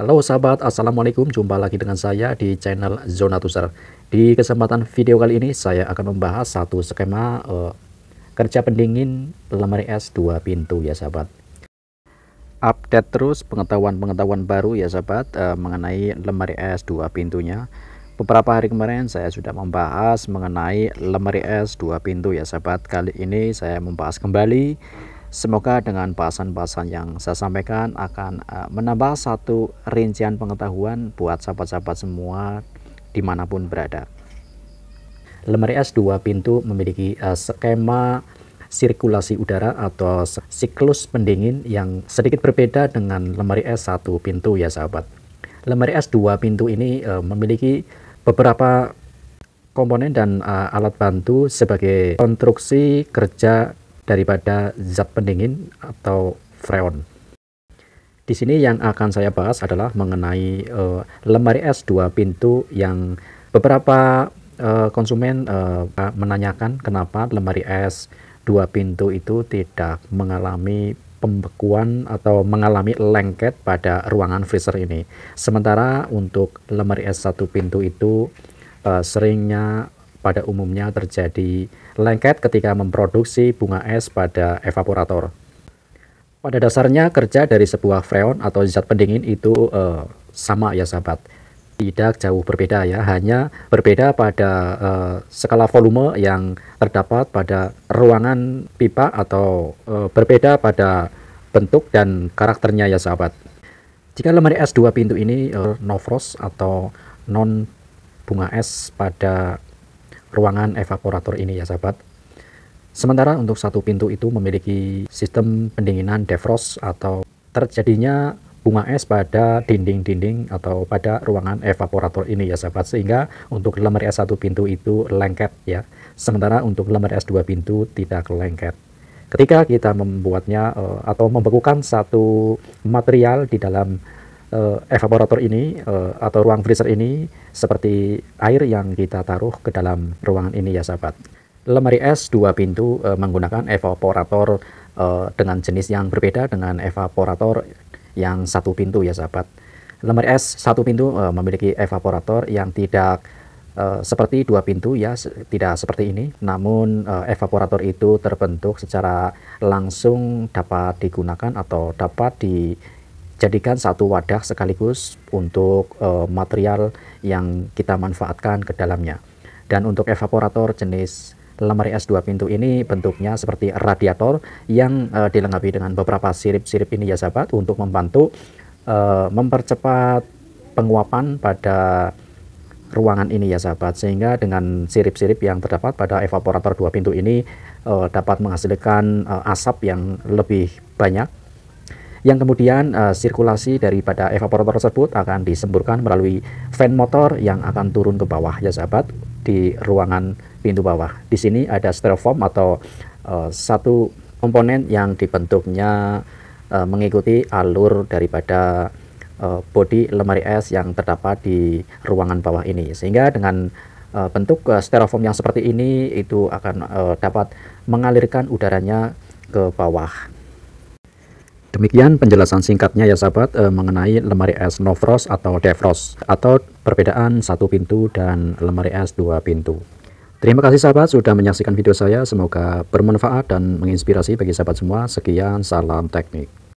Halo sahabat, Assalamualaikum. Jumpa lagi dengan saya di channel Zona Tusar. Di kesempatan video kali ini saya akan membahas satu skema uh, kerja pendingin lemari es dua pintu ya sahabat. Update terus pengetahuan-pengetahuan baru ya sahabat uh, mengenai lemari es dua pintunya. Beberapa hari kemarin saya sudah membahas mengenai lemari es dua pintu ya sahabat. Kali ini saya membahas kembali Semoga dengan bahasan-bahasan yang saya sampaikan akan e, menambah satu rincian pengetahuan buat sahabat-sahabat semua dimanapun berada. Lemari es dua pintu memiliki e, skema sirkulasi udara atau siklus pendingin yang sedikit berbeda dengan lemari es satu pintu ya sahabat. Lemari es dua pintu ini e, memiliki beberapa komponen dan alat bantu sebagai konstruksi kerja daripada zat pendingin atau freon. Di sini yang akan saya bahas adalah mengenai uh, lemari es dua pintu yang beberapa uh, konsumen uh, menanyakan kenapa lemari es dua pintu itu tidak mengalami pembekuan atau mengalami lengket pada ruangan freezer ini. Sementara untuk lemari es satu pintu itu uh, seringnya pada umumnya terjadi lengket ketika memproduksi bunga es pada evaporator. Pada dasarnya kerja dari sebuah freon atau zat pendingin itu eh, sama ya sahabat. Tidak jauh berbeda ya, hanya berbeda pada uh, skala volume yang terdapat pada ruangan pipa atau uh, berbeda pada bentuk dan karakternya ya sahabat. Jika lemari es dua pintu ini uh, no frost atau non bunga es pada ruangan evaporator ini ya sahabat. Sementara untuk satu pintu itu memiliki sistem pendinginan defrost atau terjadinya bunga es pada dinding-dinding atau pada ruangan evaporator ini ya sahabat sehingga untuk lemari S1 pintu itu lengket ya sementara untuk lemari S2 pintu tidak lengket ketika kita membuatnya eh, atau membekukan satu material di dalam uh, evaporator ini uh, atau ruang freezer ini seperti air yang kita taruh ke dalam ruangan ini ya sahabat. Lemari es dua pintu uh, menggunakan evaporator uh, dengan jenis yang berbeda dengan evaporator yang satu pintu ya sahabat. Lemari es satu pintu uh, memiliki evaporator yang tidak Uh, seperti dua pintu ya tidak seperti ini namun uh, evaporator itu terbentuk secara langsung dapat digunakan atau dapat di jadikan satu wadah sekaligus untuk uh, material yang kita manfaatkan ke dalamnya. Dan untuk evaporator jenis lemari es dua pintu ini bentuknya seperti radiator yang uh, dilengkapi dengan beberapa sirip-sirip ini ya sahabat untuk membantu uh, mempercepat penguapan pada ruangan ini ya sahabat sehingga dengan sirip-sirip yang terdapat pada evaporator dua pintu ini uh, dapat menghasilkan uh, asap yang lebih banyak yang kemudian uh, sirkulasi daripada evaporator tersebut akan disemburkan melalui fan motor yang akan turun ke bawah ya sahabat di ruangan pintu bawah. Di sini ada styrofoam atau uh, satu komponen yang dibentuknya uh, mengikuti alur daripada uh, bodi lemari es yang terdapat di ruangan bawah ini sehingga dengan uh, bentuk uh, styrofoam yang seperti ini itu akan uh, dapat mengalirkan udaranya ke bawah. Demikian penjelasan singkatnya ya sahabat eh, mengenai lemari es no frost atau defrost atau perbedaan satu pintu dan lemari es dua pintu. Terima kasih sahabat sudah menyaksikan video saya, semoga bermanfaat dan menginspirasi bagi sahabat semua. Sekian, salam teknik.